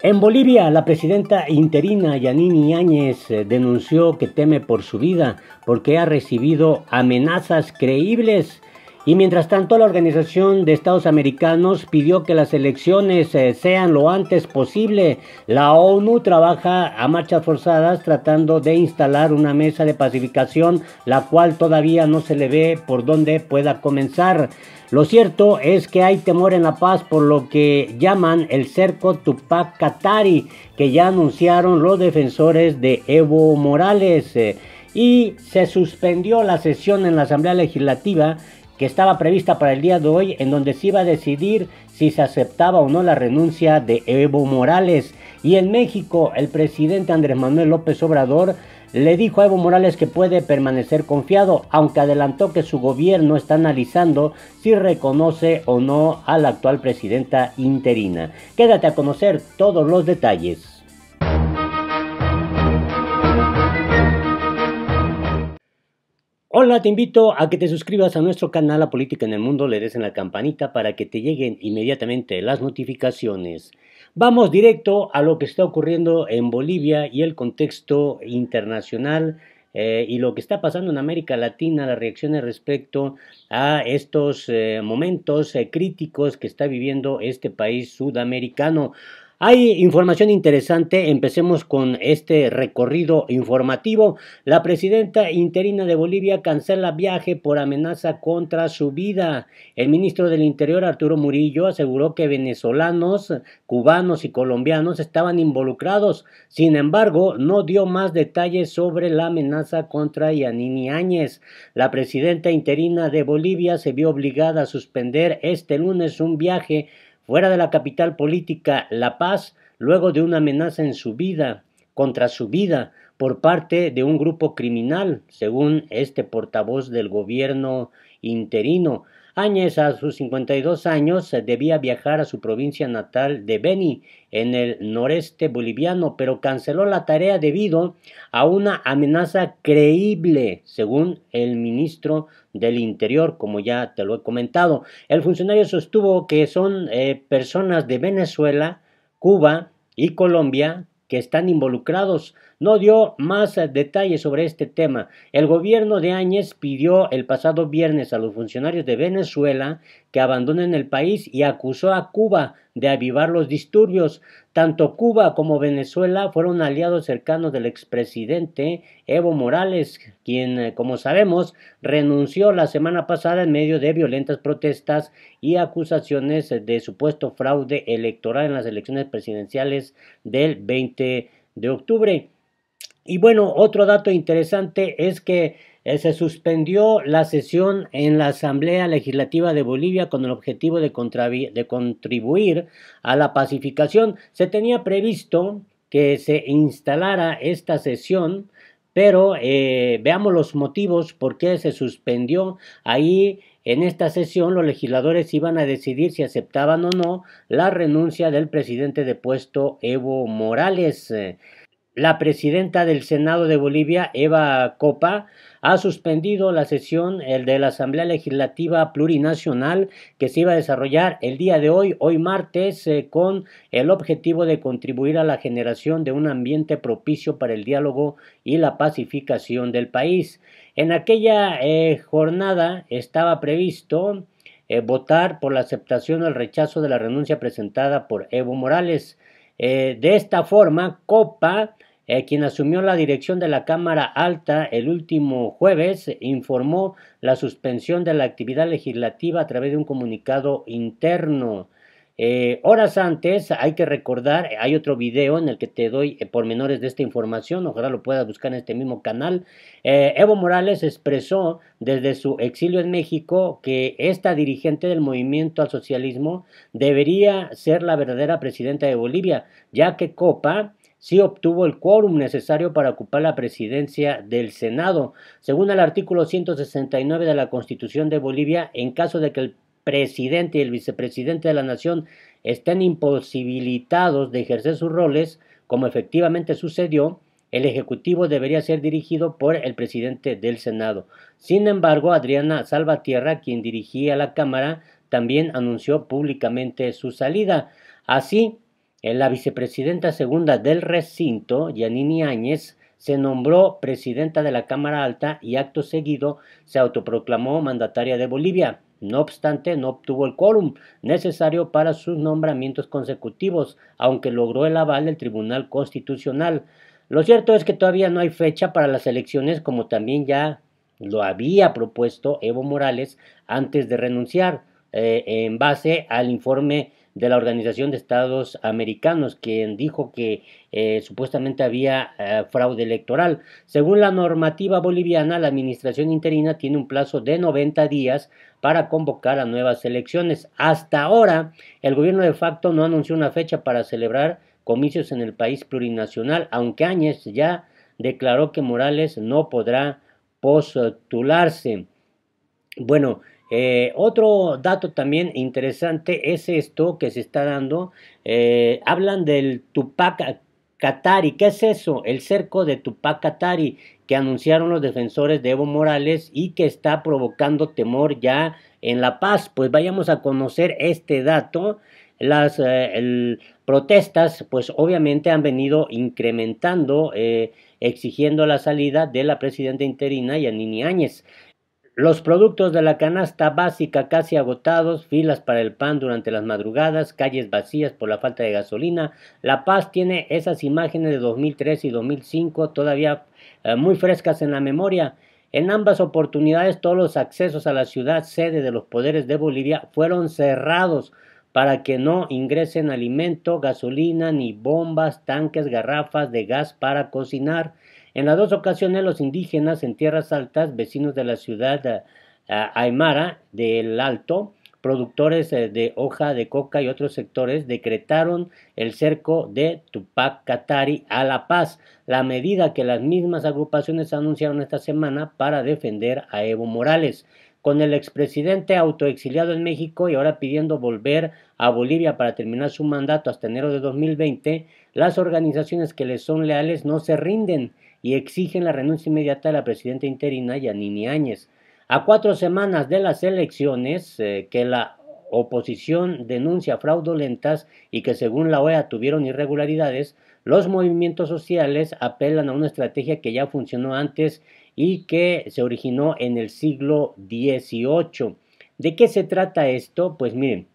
En Bolivia, la presidenta interina Yanini Áñez eh, denunció que teme por su vida porque ha recibido amenazas creíbles y mientras tanto, la Organización de Estados Americanos pidió que las elecciones eh, sean lo antes posible. La ONU trabaja a marchas forzadas tratando de instalar una mesa de pacificación, la cual todavía no se le ve por dónde pueda comenzar. Lo cierto es que hay temor en La Paz por lo que llaman el cerco Tupac Katari, que ya anunciaron los defensores de Evo Morales. Eh, y se suspendió la sesión en la Asamblea Legislativa que estaba prevista para el día de hoy, en donde se iba a decidir si se aceptaba o no la renuncia de Evo Morales. Y en México, el presidente Andrés Manuel López Obrador le dijo a Evo Morales que puede permanecer confiado, aunque adelantó que su gobierno está analizando si reconoce o no a la actual presidenta interina. Quédate a conocer todos los detalles. Hola, te invito a que te suscribas a nuestro canal La Política en el Mundo, le des en la campanita para que te lleguen inmediatamente las notificaciones. Vamos directo a lo que está ocurriendo en Bolivia y el contexto internacional eh, y lo que está pasando en América Latina, las reacciones respecto a estos eh, momentos eh, críticos que está viviendo este país sudamericano. Hay información interesante, empecemos con este recorrido informativo. La presidenta interina de Bolivia cancela viaje por amenaza contra su vida. El ministro del Interior, Arturo Murillo, aseguró que venezolanos, cubanos y colombianos estaban involucrados. Sin embargo, no dio más detalles sobre la amenaza contra Yanini Áñez. La presidenta interina de Bolivia se vio obligada a suspender este lunes un viaje Fuera de la capital política, La Paz, luego de una amenaza en su vida, contra su vida, por parte de un grupo criminal, según este portavoz del gobierno interino, Áñez, a sus 52 años, eh, debía viajar a su provincia natal de Beni, en el noreste boliviano, pero canceló la tarea debido a una amenaza creíble, según el ministro del Interior, como ya te lo he comentado. El funcionario sostuvo que son eh, personas de Venezuela, Cuba y Colombia que están involucrados no dio más eh, detalles sobre este tema. El gobierno de Áñez pidió el pasado viernes a los funcionarios de Venezuela que abandonen el país y acusó a Cuba de avivar los disturbios. Tanto Cuba como Venezuela fueron aliados cercanos del expresidente Evo Morales, quien, eh, como sabemos, renunció la semana pasada en medio de violentas protestas y acusaciones de supuesto fraude electoral en las elecciones presidenciales del 20 de octubre. Y bueno, otro dato interesante es que eh, se suspendió la sesión en la Asamblea Legislativa de Bolivia con el objetivo de, contribuir a la pacificación. Se tenía previsto que se instalara esta sesión, pero eh, veamos los motivos por qué se suspendió. Ahí en esta sesión los legisladores iban a decidir si aceptaban o no la renuncia del presidente de puesto Evo Morales. La presidenta del Senado de Bolivia, Eva Copa, ha suspendido la sesión de la Asamblea Legislativa Plurinacional que se iba a desarrollar el día de hoy, hoy martes, eh, con el objetivo de contribuir a la generación de un ambiente propicio para el diálogo y la pacificación del país. En aquella eh, jornada estaba previsto eh, votar por la aceptación o el rechazo de la renuncia presentada por Evo Morales. de esta forma, Copa eh, quien asumió la dirección de la Cámara Alta el último jueves, informó la suspensión de la actividad legislativa a través de un comunicado interno. Eh, horas antes, hay que recordar, eh, hay otro video en el que te doy eh, pormenores de esta información, ojalá lo puedas buscar en este mismo canal. Evo Morales expresó desde su exilio en México que esta dirigente del movimiento al socialismo debería ser la verdadera presidenta de Bolivia, ya que Copa sí obtuvo el quórum necesario para ocupar la presidencia del Senado. Según el artículo 169 de la Constitución de Bolivia, en caso de que el presidente y el vicepresidente de la Nación estén imposibilitados de ejercer sus roles, como efectivamente sucedió, el Ejecutivo debería ser dirigido por el presidente del Senado. Sin embargo, Adriana Salvatierra, quien dirigía la Cámara, también anunció públicamente su salida. Así, eh, la vicepresidenta segunda del recinto, Yanini Áñez, se nombró presidenta de la Cámara Alta y acto seguido se autoproclamó mandataria de Bolivia. No obstante, no obtuvo el quórum necesario para sus nombramientos consecutivos, aunque logró el aval del Tribunal Constitucional. Lo cierto es que todavía no hay fecha para las elecciones, como también ya lo había propuesto Evo Morales antes de renunciar, eh, en base al informe de la Organización de Estados Americanos, quien dijo que eh, supuestamente había eh, fraude electoral. Según la normativa boliviana, la administración interina tiene un plazo de 90 días para convocar a nuevas elecciones. Hasta ahora, el gobierno de facto no anunció una fecha para celebrar comicios en el país plurinacional, aunque Áñez ya declaró que Morales no podrá postularse. Bueno, eh, otro dato también interesante es esto que se está dando. Eh, hablan del Tupac Katari. ¿Qué es eso? El cerco de Tupac Katari que anunciaron los defensores de Evo Morales y que está provocando temor ya en La Paz. Pues vayamos a conocer este dato. Las eh, protestas, pues obviamente han venido incrementando, exigiendo la salida de la presidenta interina Yanini Áñez. Los productos de la canasta básica casi agotados, filas para el pan durante las madrugadas, calles vacías por la falta de gasolina. La Paz tiene esas imágenes de 2003 y 2005 todavía eh, muy frescas en la memoria. En ambas oportunidades todos los accesos a la ciudad sede de los poderes de Bolivia fueron cerrados para que no ingresen alimento, gasolina, ni bombas, tanques, garrafas de gas para cocinar. En las dos ocasiones los indígenas en tierras altas, vecinos de la ciudad eh, Aymara del Alto, productores eh, de hoja de coca y otros sectores decretaron el cerco de Tupac Katari a La Paz, la medida que las mismas agrupaciones anunciaron esta semana para defender a Evo Morales. Con el expresidente autoexiliado en México y ahora pidiendo volver a Bolivia para terminar su mandato hasta enero de 2020, las organizaciones que le son leales no se rinden y exigen la renuncia inmediata de la presidenta interina Yanini Áñez. A cuatro semanas de las elecciones, eh, que la oposición denuncia fraudulentas y que según la OEA tuvieron irregularidades, los movimientos sociales apelan a una estrategia que ya funcionó antes y que se originó en el siglo XVIII. ¿De qué se trata esto? Pues miren,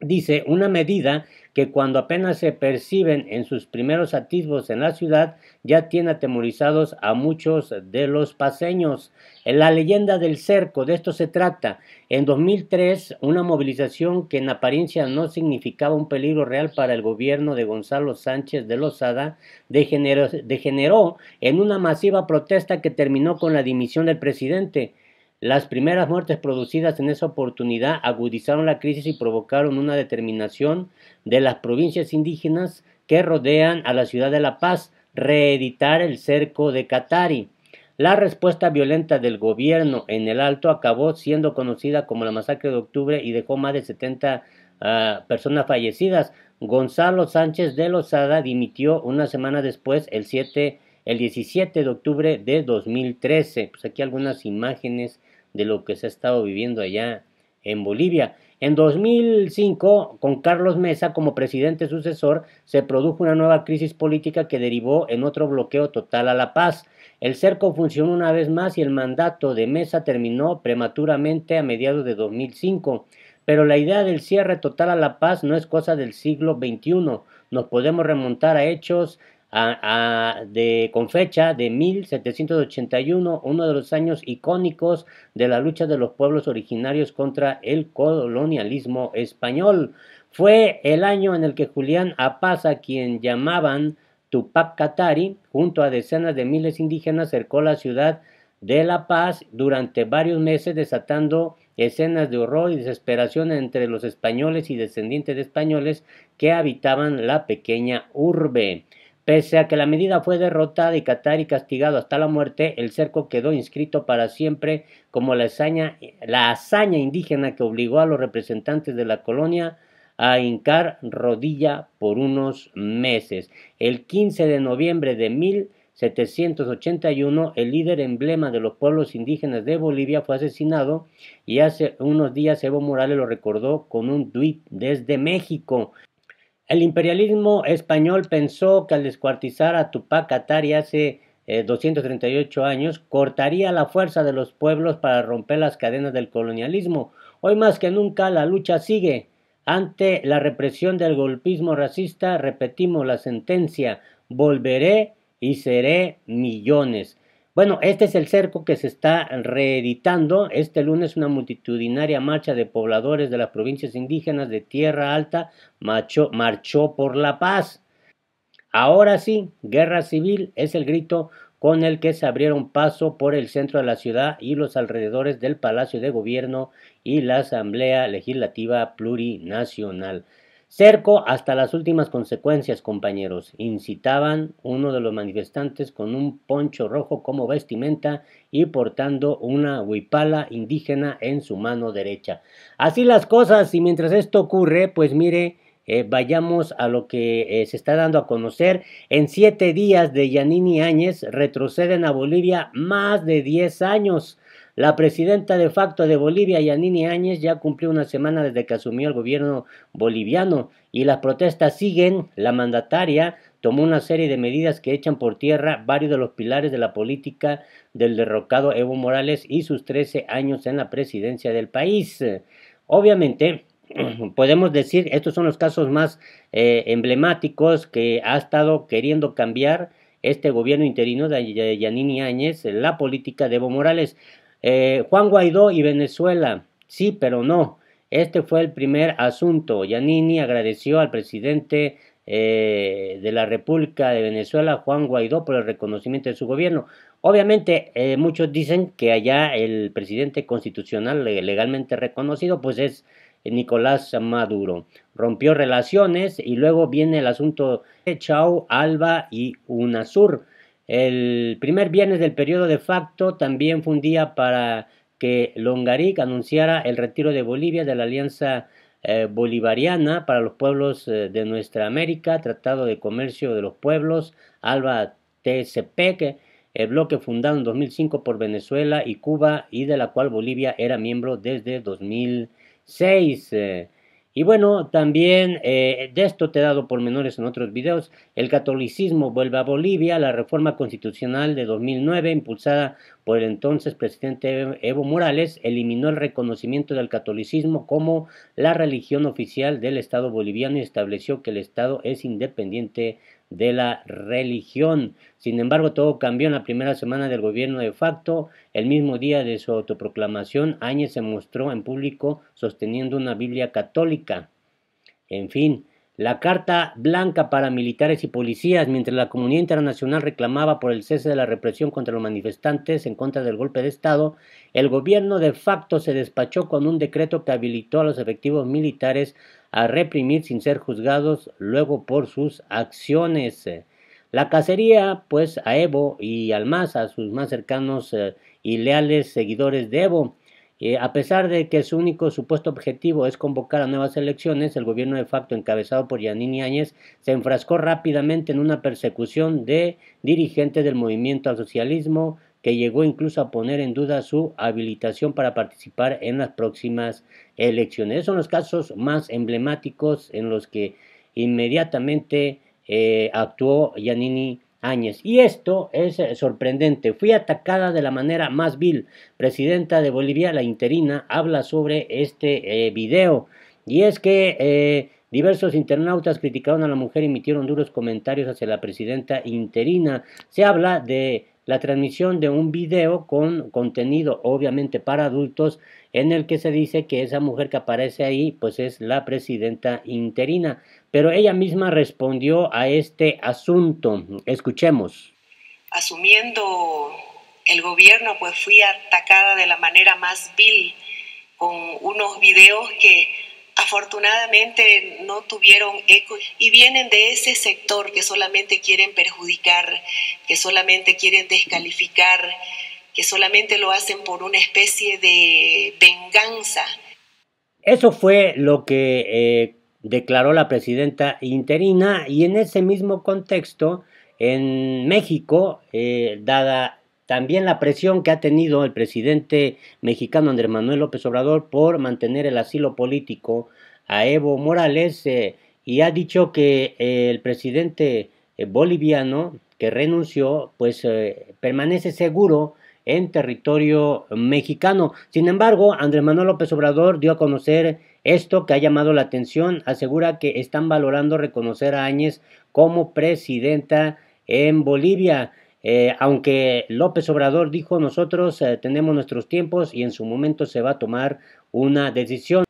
dice una medida que cuando apenas se perciben en sus primeros atisbos en la ciudad, ya tiene atemorizados a muchos de los paseños. la leyenda del cerco, de esto se trata. En 2003, una movilización que en apariencia no significaba un peligro real para el gobierno de Gonzalo Sánchez de Lozada, degeneró en una masiva protesta que terminó con la dimisión del presidente. Las primeras muertes producidas en esa oportunidad agudizaron la crisis y provocaron una determinación de las provincias indígenas que rodean a la ciudad de La Paz, reeditar el cerco de Catari. La respuesta violenta del gobierno en el Alto acabó siendo conocida como la masacre de octubre y dejó más de 70 ah, personas fallecidas. Gonzalo Sánchez de Lozada dimitió una semana después, el 7 el 17 de octubre de 2013. Pues aquí algunas imágenes de lo que se ha estado viviendo allá en Bolivia. En 2005, con Carlos Mesa como presidente sucesor, se produjo una nueva crisis política que derivó en otro bloqueo total a la paz. El cerco funcionó una vez más y el mandato de Mesa terminó prematuramente a mediados de 2005. Pero la idea del cierre total a la paz no es cosa del siglo XXI. Nos podemos remontar a hechos con fecha de 1781, uno de los años icónicos de la lucha de los pueblos originarios contra el colonialismo español. Fue el año en el que Julián Apaza, quien llamaban Tupac Katari, junto a decenas de miles indígenas, cercó la ciudad de La Paz durante varios meses, desatando escenas de horror y desesperación entre los españoles y descendientes de españoles que habitaban la pequeña urbe. Pese a que la medida fue derrotada y Qatar y castigado hasta la muerte, el cerco quedó inscrito para siempre como la hazaña, la hazaña indígena que obligó a los representantes de la colonia a hincar rodilla por unos meses. El 15 de noviembre de 1781, el líder emblema de los pueblos indígenas de Bolivia fue asesinado y hace unos días Evo Morales lo recordó con un tweet desde México. El imperialismo español pensó que al descuartizar a Tupac Atari hace 238 eh, años, cortaría la fuerza de los pueblos para romper las cadenas del colonialismo. Hoy más que nunca la lucha sigue. Ante la represión del golpismo racista, repetimos la sentencia, volveré y seré millones. Bueno, este es el cerco que se está reeditando. Este lunes una multitudinaria marcha de pobladores de las provincias indígenas de Tierra Alta marchó, por la paz. Ahora sí, guerra civil es el grito con el que se abrieron paso por el centro de la ciudad y los alrededores del Palacio de Gobierno y la Asamblea Legislativa Plurinacional. Cerco hasta las últimas consecuencias, compañeros, incitaban uno de los manifestantes con un poncho rojo como vestimenta y portando una huipala indígena en su mano derecha. Así las cosas, y mientras esto ocurre, pues mire, eh, vayamos a lo que eh, se está dando a conocer. En siete días de Yanini Áñez retroceden a Bolivia más de diez años. La presidenta de facto de Bolivia, Yanini Áñez, ya cumplió una semana desde que asumió el gobierno boliviano y las protestas siguen. La mandataria tomó una serie de medidas que echan por tierra varios de los pilares de la política del derrocado Evo Morales y sus 13 años en la presidencia del país. Obviamente, podemos decir, estos son los casos más eh, emblemáticos que ha estado queriendo cambiar este gobierno interino de Yanini Áñez, la política de Evo Morales. Eh, Juan Guaidó y Venezuela. Sí, pero no. Este fue el primer asunto. Yanini agradeció al presidente eh, de la República de Venezuela, Juan Guaidó, por el reconocimiento de su gobierno. Obviamente, eh, muchos dicen que allá el presidente constitucional legalmente reconocido, pues es Nicolás Maduro. Rompió relaciones y luego viene el asunto de Chao, Alba y UNASUR. El primer viernes del periodo de facto también fue un día para que Longaric anunciara el retiro de Bolivia de la Alianza eh, Bolivariana para los Pueblos eh, de Nuestra América, Tratado de Comercio de los Pueblos, ALBA TCP, el bloque fundado en 2005 por Venezuela y Cuba y de la cual Bolivia era miembro desde 2006. Y bueno, también eh, de esto te he dado pormenores en otros videos, el catolicismo vuelve a Bolivia, la reforma constitucional de 2009 impulsada por el entonces presidente Evo Morales eliminó el reconocimiento del catolicismo como la religión oficial del Estado boliviano y estableció que el Estado es independiente de la religión. Sin embargo, todo cambió en la primera semana del gobierno de facto. El mismo día de su autoproclamación, Áñez se mostró en público sosteniendo una Biblia católica. En fin, la Carta Blanca para militares y policías, mientras la comunidad internacional reclamaba por el cese de la represión contra los manifestantes en contra del golpe de Estado, el gobierno de facto se despachó con un decreto que habilitó a los efectivos militares a reprimir sin ser juzgados luego por sus acciones. La cacería, pues, a Evo y a sus más cercanos eh, y leales seguidores de Evo, eh, a pesar de que su único supuesto objetivo es convocar a nuevas elecciones, el gobierno de facto encabezado por Yanini Áñez se enfrascó rápidamente en una persecución de dirigentes del movimiento al socialismo que llegó incluso a poner en duda su habilitación para participar en las próximas elecciones. Esos son los casos más emblemáticos en los que inmediatamente eh, actuó Yanini y esto es eh, sorprendente. Fui atacada de la manera más vil. Presidenta de Bolivia, la interina, habla sobre este eh, video. Y es que eh, diversos internautas criticaron a la mujer y emitieron duros comentarios hacia la presidenta interina. Se habla de la transmisión de un video con contenido obviamente para adultos en el que se dice que esa mujer que aparece ahí pues es la presidenta interina. Pero ella misma respondió a este asunto. Escuchemos. Asumiendo el gobierno pues fui atacada de la manera más vil con unos videos que afortunadamente no tuvieron eco y vienen de ese sector que solamente quieren perjudicar, que solamente quieren descalificar, que solamente lo hacen por una especie de venganza. Eso fue lo que eh, declaró la presidenta interina y en ese mismo contexto, en México, eh, dada también la presión que ha tenido el presidente mexicano Andrés Manuel López Obrador por mantener el asilo político a Evo Morales eh, y ha dicho que eh, el presidente eh, boliviano que renunció pues permanece seguro en territorio mexicano. Sin embargo, Andrés Manuel López Obrador dio a conocer esto que ha llamado la atención. Asegura que están valorando reconocer a Áñez como presidenta en Bolivia. Eh, aunque López Obrador dijo nosotros eh, tenemos nuestros tiempos y en su momento se va a tomar una decisión.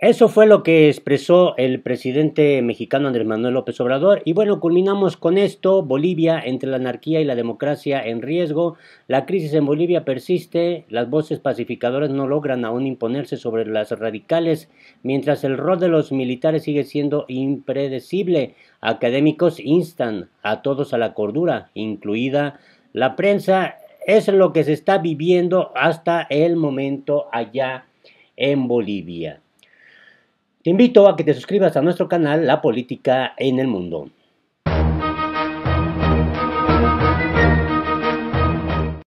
Eso fue lo que expresó el presidente mexicano Andrés Manuel López Obrador. Y bueno, culminamos con esto. Bolivia entre la anarquía y la democracia en riesgo. La crisis en Bolivia persiste. Las voces pacificadoras no logran aún imponerse sobre las radicales, mientras el rol de los militares sigue siendo impredecible. Académicos instan a todos a la cordura, incluida la prensa. Es lo que se está viviendo hasta el momento allá en Bolivia. Te invito a que te suscribas a nuestro canal La Política en el Mundo.